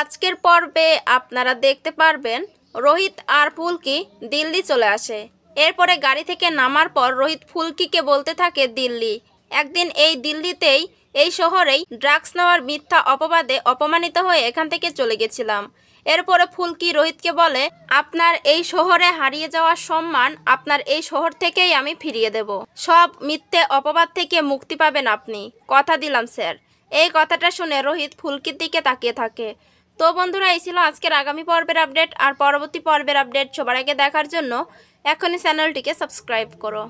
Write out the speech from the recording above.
আজকের পর্বে আপনারা দেখতে পারবেন রোহিত আর ফুলকি দিল্লি চলে আসে এরপরে গাড়ি থেকে নামার পর রোহিত ফুলকিকে বলতে থাকে দিল্লি একদিন এই দিল্লিতেই এই শহরেই ড্রাগস নেওয়ার মিথ্যা অপবাদে অপমানিত হয়ে এখান থেকে চলে গেছিলাম এরপরে ফুলকি রোহিতকে বলে আপনার এই শহরে হারিয়ে যাওয়ার সম্মান আপনার এই শহর থেকেই আমি ফিরিয়ে দেব সব মিথ্যে অপবাদ থেকে মুক্তি পাবেন আপনি কথা দিলাম স্যার এই কথাটা শুনে রোহিত ফুলকির দিকে তাকিয়ে থাকে তো বন্ধুরা এই ছিল আজকের আগামী পর্বের আপডেট আর পরবর্তী পর্বের আপডেট সবার আগে দেখার জন্য এখনই চ্যানেলটিকে সাবস্ক্রাইব করো